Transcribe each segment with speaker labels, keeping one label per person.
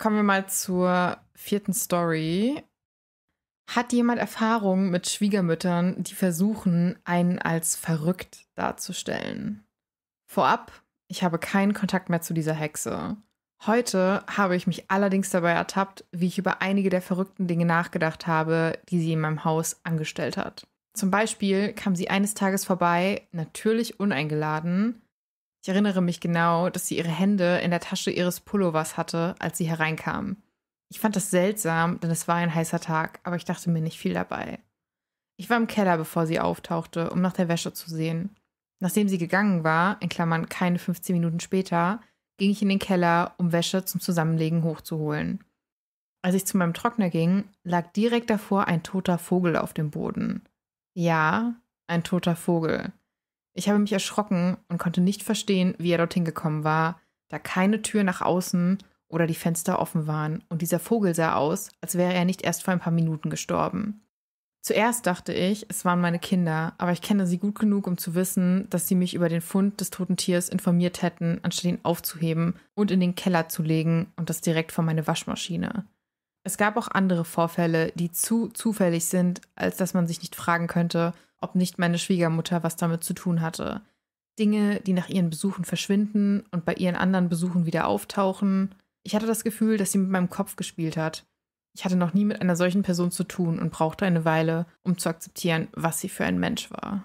Speaker 1: Kommen wir mal zur vierten Story. Hat jemand Erfahrung mit Schwiegermüttern, die versuchen, einen als verrückt darzustellen? Vorab, ich habe keinen Kontakt mehr zu dieser Hexe. Heute habe ich mich allerdings dabei ertappt, wie ich über einige der verrückten Dinge nachgedacht habe, die sie in meinem Haus angestellt hat. Zum Beispiel kam sie eines Tages vorbei, natürlich uneingeladen, ich erinnere mich genau, dass sie ihre Hände in der Tasche ihres Pullovers hatte, als sie hereinkam. Ich fand das seltsam, denn es war ein heißer Tag, aber ich dachte mir nicht viel dabei. Ich war im Keller, bevor sie auftauchte, um nach der Wäsche zu sehen. Nachdem sie gegangen war, in Klammern keine 15 Minuten später, ging ich in den Keller, um Wäsche zum Zusammenlegen hochzuholen. Als ich zu meinem Trockner ging, lag direkt davor ein toter Vogel auf dem Boden. Ja, ein toter Vogel. Ich habe mich erschrocken und konnte nicht verstehen, wie er dorthin gekommen war, da keine Tür nach außen oder die Fenster offen waren und dieser Vogel sah aus, als wäre er nicht erst vor ein paar Minuten gestorben. Zuerst dachte ich, es waren meine Kinder, aber ich kenne sie gut genug, um zu wissen, dass sie mich über den Fund des toten Tiers informiert hätten, anstatt ihn aufzuheben und in den Keller zu legen und das direkt vor meine Waschmaschine. Es gab auch andere Vorfälle, die zu zufällig sind, als dass man sich nicht fragen könnte, ob nicht meine Schwiegermutter was damit zu tun hatte. Dinge, die nach ihren Besuchen verschwinden und bei ihren anderen Besuchen wieder auftauchen. Ich hatte das Gefühl, dass sie mit meinem Kopf gespielt hat. Ich hatte noch nie mit einer solchen Person zu tun und brauchte eine Weile, um zu akzeptieren, was sie für ein Mensch war.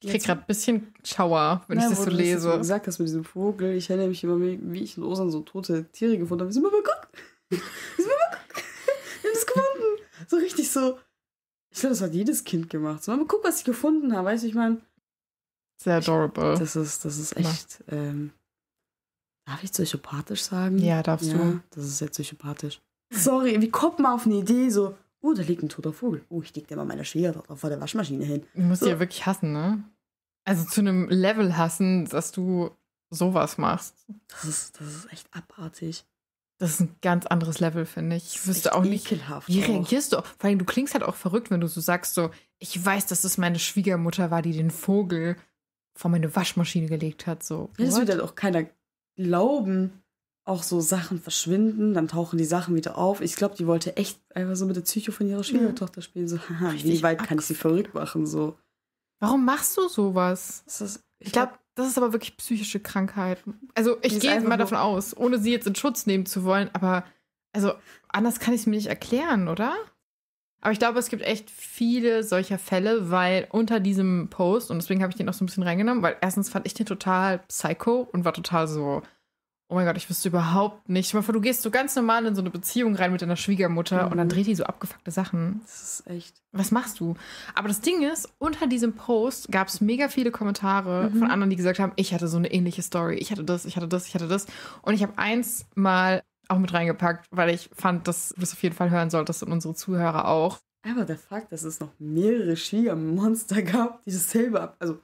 Speaker 1: Ich krieg gerade ein bisschen Schauer, wenn ja, ich das so lese. Du so gesagt
Speaker 2: hast mit diesem Vogel, ich erinnere mich immer, wie ich in Ostern so tote Tiere gefunden habe. Ich mal, Mama, guck! Ich so, mal guck! Wir haben das gefunden! So richtig so, ich glaube, das hat jedes Kind gemacht. So, mal guck, was ich gefunden habe. Weißt du, ich meine. Sehr adorable. Ich, das ist, das ist echt. Ähm, darf ich psychopathisch sagen? Ja, darfst ja, du. Das ist sehr psychopathisch. Sorry, wie kommt man auf eine Idee so, oh, da liegt ein toter Vogel. Oh, ich leg dir mal meine Schere vor der Waschmaschine hin. Du musst so. ja wirklich hassen, ne? Also zu einem
Speaker 1: Level hassen, dass du sowas machst. Das ist, das ist echt abartig. Das ist ein ganz anderes Level, finde ich. Ich wüsste auch nicht. Wie reagierst auch. du? Vor allem, du klingst halt auch verrückt, wenn du so sagst, so, ich weiß, dass es meine Schwiegermutter war, die den Vogel vor meine Waschmaschine gelegt hat. So. Das würde halt
Speaker 2: auch keiner glauben. Auch so Sachen verschwinden, dann tauchen die Sachen wieder auf. Ich glaube, die wollte echt einfach so mit der Psycho von ihrer Schwiegertochter spielen. So, haha, wie weit kann ich sie verrückt machen? So. Warum machst du sowas? Ist,
Speaker 1: ich, ich glaube, glaub, das ist aber wirklich psychische Krankheit. Also ich gehe mal davon aus, ohne sie jetzt in Schutz nehmen zu wollen, aber also anders kann ich es mir nicht erklären, oder? Aber ich glaube, es gibt echt viele solcher Fälle, weil unter diesem Post, und deswegen habe ich den auch so ein bisschen reingenommen, weil erstens fand ich den total psycho und war total so, Oh mein Gott, ich wüsste überhaupt nicht. Mal vor, du gehst so ganz normal in so eine Beziehung rein mit deiner Schwiegermutter mhm. und dann mhm. dreht die so abgefuckte Sachen. Das ist echt. Was machst du? Aber das Ding ist, unter diesem Post gab es mega viele Kommentare mhm. von anderen, die gesagt haben, ich hatte so eine ähnliche Story, ich hatte das, ich hatte das, ich hatte das. Und ich habe eins mal auch mit reingepackt, weil ich fand, dass du das auf jeden Fall hören solltest und unsere Zuhörer auch.
Speaker 2: Aber der Fakt, dass es noch mehrere Schwiegermonster gab, die dasselbe ab. Also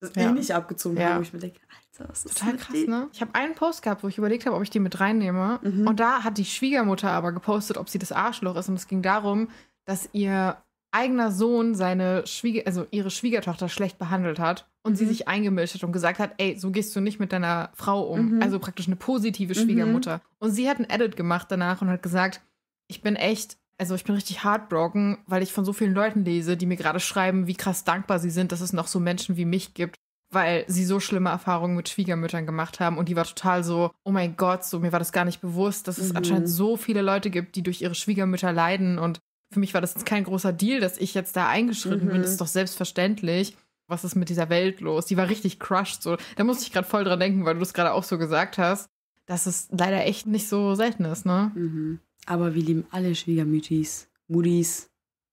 Speaker 2: das eh ja. ähnlich abgezogen ja. wo ich mir denke, Alter, was ist Total krass,
Speaker 1: ne? Ich habe einen Post gehabt, wo ich überlegt habe, ob ich die mit reinnehme. Mhm. Und da hat die Schwiegermutter aber gepostet, ob sie das Arschloch ist. Und es ging darum, dass ihr eigener Sohn seine Schwieger, also ihre Schwiegertochter schlecht behandelt hat und mhm. sie sich eingemischt hat und gesagt hat, ey, so gehst du nicht mit deiner Frau um. Mhm. Also praktisch eine positive mhm. Schwiegermutter. Und sie hat einen Edit gemacht danach und hat gesagt, ich bin echt also ich bin richtig heartbroken, weil ich von so vielen Leuten lese, die mir gerade schreiben, wie krass dankbar sie sind, dass es noch so Menschen wie mich gibt, weil sie so schlimme Erfahrungen mit Schwiegermüttern gemacht haben und die war total so, oh mein Gott, so mir war das gar nicht bewusst, dass es mhm. anscheinend so viele Leute gibt, die durch ihre Schwiegermütter leiden und für mich war das jetzt kein großer Deal, dass ich jetzt da eingeschritten mhm. bin, das mhm. ist doch selbstverständlich. Was ist mit dieser Welt los? Die war richtig crushed so. Da musste ich gerade voll dran denken, weil du das gerade auch so gesagt hast, dass es leider echt nicht
Speaker 2: so selten ist, ne? Mhm. Aber wir lieben alle Schwiegermütis, Mudis,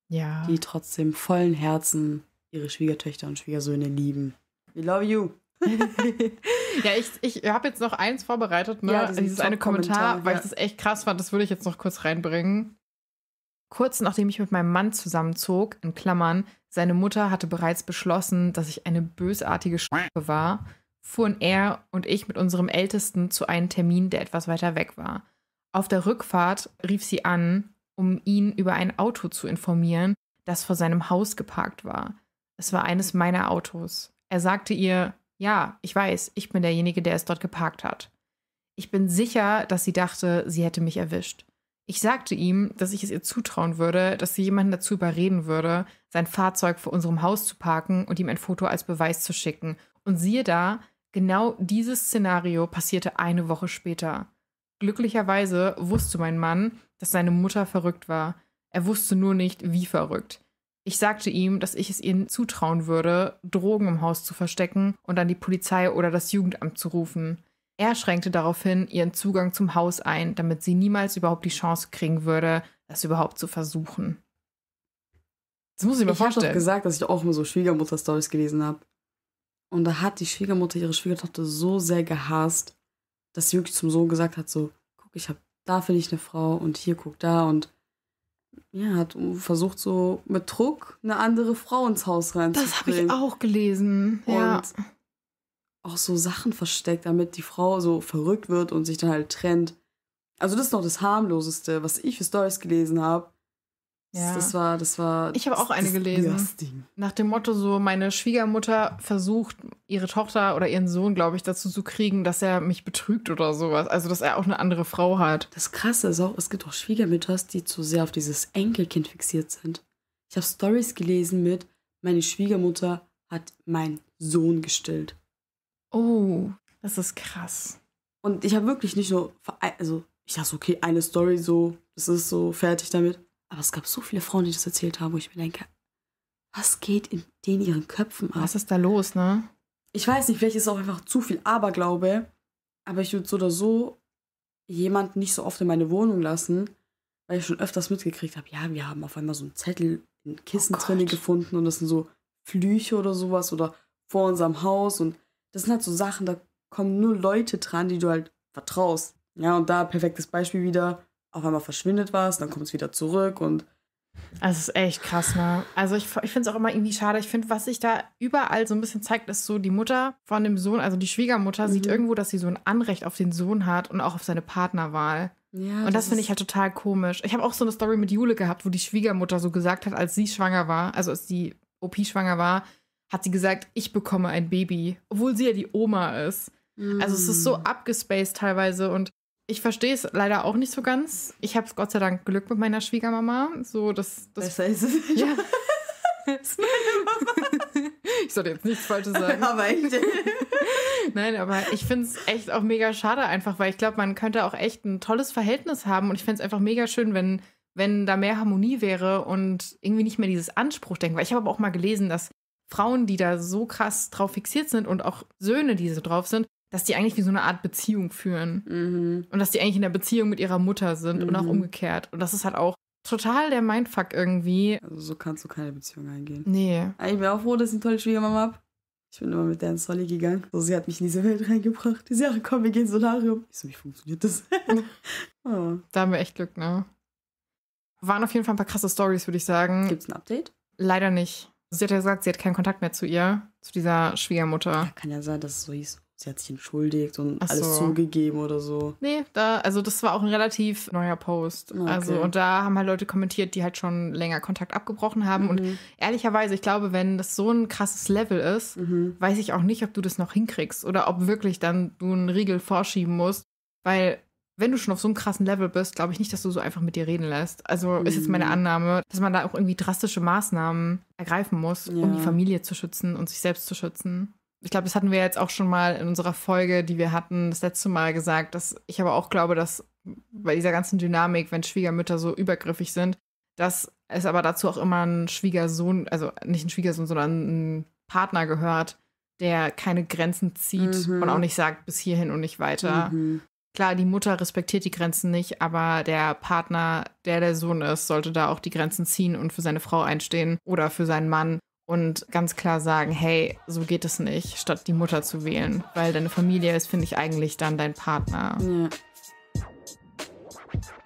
Speaker 2: ja. die trotzdem vollen Herzen ihre Schwiegertöchter und Schwiegersöhne lieben. We love you.
Speaker 1: ja, ich, ich habe jetzt noch eins vorbereitet, ne? Ja, Dieses eine Kommentar, ja. weil ich das echt krass fand, das würde ich jetzt noch kurz reinbringen. Kurz nachdem ich mit meinem Mann zusammenzog, in Klammern, seine Mutter hatte bereits beschlossen, dass ich eine bösartige Schweife war, fuhren er und ich mit unserem Ältesten zu einem Termin, der etwas weiter weg war. Auf der Rückfahrt rief sie an, um ihn über ein Auto zu informieren, das vor seinem Haus geparkt war. Es war eines meiner Autos. Er sagte ihr, ja, ich weiß, ich bin derjenige, der es dort geparkt hat. Ich bin sicher, dass sie dachte, sie hätte mich erwischt. Ich sagte ihm, dass ich es ihr zutrauen würde, dass sie jemanden dazu überreden würde, sein Fahrzeug vor unserem Haus zu parken und ihm ein Foto als Beweis zu schicken. Und siehe da, genau dieses Szenario passierte eine Woche später. Glücklicherweise wusste mein Mann, dass seine Mutter verrückt war. Er wusste nur nicht, wie verrückt. Ich sagte ihm, dass ich es ihnen zutrauen würde, Drogen im Haus zu verstecken und an die Polizei oder das Jugendamt zu rufen. Er schränkte daraufhin ihren Zugang zum Haus ein, damit sie niemals überhaupt die Chance kriegen würde, das überhaupt zu versuchen.
Speaker 2: Das muss ich mir ich vorstellen. Ich habe gesagt, dass ich auch immer so Schwiegermutter-Stories gelesen habe. Und da hat die Schwiegermutter ihre Schwiegertochter so sehr gehasst, dass Yuki zum Sohn gesagt hat, so, guck, ich habe da finde ich eine Frau und hier guck da und ja, hat versucht so mit Druck eine andere Frau ins Haus reinzubringen. Das habe ich auch gelesen. Und ja. auch so Sachen versteckt, damit die Frau so verrückt wird und sich dann halt trennt. Also das ist noch das harmloseste, was ich für Stories gelesen habe. Ja. Das war, das war. Ich habe auch eine gelesen.
Speaker 1: Nach dem Motto so, meine Schwiegermutter versucht ihre Tochter oder ihren Sohn, glaube ich, dazu zu kriegen, dass er mich betrügt oder sowas. Also dass er auch eine andere Frau
Speaker 2: hat. Das Krasse ist auch, es gibt auch Schwiegermütter, die zu sehr auf dieses Enkelkind fixiert sind. Ich habe Stories gelesen mit, meine Schwiegermutter hat meinen Sohn gestillt. Oh, das ist krass. Und ich habe wirklich nicht nur, also ich dachte, okay, eine Story so, das ist so fertig damit aber es gab so viele Frauen, die das erzählt haben, wo ich mir denke, was geht in denen ihren Köpfen ab? Was ist da los, ne? Ich weiß nicht, vielleicht ist es auch einfach zu viel Aberglaube, aber ich würde so oder so jemanden nicht so oft in meine Wohnung lassen, weil ich schon öfters mitgekriegt habe, ja, wir haben auf einmal so einen Zettel in Kissen oh drin gefunden und das sind so Flüche oder sowas oder vor unserem Haus und das sind halt so Sachen, da kommen nur Leute dran, die du halt vertraust. Ja, und da perfektes Beispiel wieder auf einmal verschwindet was, dann kommt es wieder zurück und. Also es ist echt
Speaker 1: krass, ne? Also ich, ich finde es auch immer irgendwie schade. Ich finde, was sich da überall so ein bisschen zeigt, ist so, die Mutter von dem Sohn, also die Schwiegermutter, mhm. sieht irgendwo, dass sie so ein Anrecht auf den Sohn hat und auch auf seine Partnerwahl.
Speaker 2: Ja, und das, das finde ich
Speaker 1: halt total komisch. Ich habe auch so eine Story mit Jule gehabt, wo die Schwiegermutter so gesagt hat, als sie schwanger war, also als die OP schwanger war, hat sie gesagt, ich bekomme ein Baby, obwohl sie ja die Oma ist. Also es ist so mm. abgespaced teilweise und ich verstehe es leider auch nicht so ganz. Ich habe es Gott sei Dank Glück mit meiner Schwiegermama. So, das, das Besser ist es. Ja. ist meine Mama. Ich sollte jetzt nichts Falsches sagen. Aber ich. Nein, aber ich finde es echt auch mega schade einfach, weil ich glaube, man könnte auch echt ein tolles Verhältnis haben und ich fände es einfach mega schön, wenn, wenn da mehr Harmonie wäre und irgendwie nicht mehr dieses Anspruch denken. Weil ich habe aber auch mal gelesen, dass Frauen, die da so krass drauf fixiert sind und auch Söhne, die so drauf sind, dass die eigentlich wie so eine Art Beziehung führen. Mhm. Und dass die eigentlich in der Beziehung
Speaker 2: mit ihrer Mutter sind mhm. und auch mhm. umgekehrt. Und das ist halt auch total der Mindfuck irgendwie. Also so kannst du keine Beziehung eingehen. Nee. Ich bin auch froh, dass ich eine tolle Schwiegermama habe. Ich bin immer mit der ins Solly gegangen. So, sie hat mich in diese Welt reingebracht. Die Sache, komm, wir gehen ins Solarium. Ich so, wie funktioniert das?
Speaker 1: oh. Da haben wir echt Glück, ne? Waren auf jeden Fall ein paar krasse Stories, würde ich sagen. Gibt's ein Update? Leider nicht. Sie hat ja gesagt, sie hat keinen Kontakt mehr zu ihr, zu dieser Schwiegermutter. Ja,
Speaker 2: kann ja sein, dass es so hieß sie hat sich entschuldigt und Ach alles zugegeben oder so.
Speaker 1: Nee, da, also das war auch ein relativ neuer Post. Ah, okay. Also, und da haben halt Leute kommentiert, die halt schon länger Kontakt abgebrochen haben. Mhm. Und ehrlicherweise, ich glaube, wenn das so ein krasses Level ist, mhm. weiß ich auch nicht, ob du das noch hinkriegst oder ob wirklich dann du einen Riegel vorschieben musst. Weil wenn du schon auf so einem krassen Level bist, glaube ich nicht, dass du so einfach mit dir reden lässt. Also ist jetzt meine mhm. Annahme, dass man da auch irgendwie drastische Maßnahmen ergreifen muss, ja. um die Familie zu schützen und sich selbst zu schützen ich glaube, das hatten wir jetzt auch schon mal in unserer Folge, die wir hatten, das letzte Mal gesagt, dass ich aber auch glaube, dass bei dieser ganzen Dynamik, wenn Schwiegermütter so übergriffig sind, dass es aber dazu auch immer ein Schwiegersohn, also nicht ein Schwiegersohn, sondern ein Partner gehört, der keine Grenzen zieht mhm. und auch nicht sagt, bis hierhin und nicht weiter. Mhm. Klar, die Mutter respektiert die Grenzen nicht, aber der Partner, der der Sohn ist, sollte da auch die Grenzen ziehen und für seine Frau einstehen oder für seinen Mann und ganz klar sagen, hey, so geht es nicht, statt die Mutter zu wählen, weil deine Familie ist, finde ich, eigentlich dann dein Partner. Ja.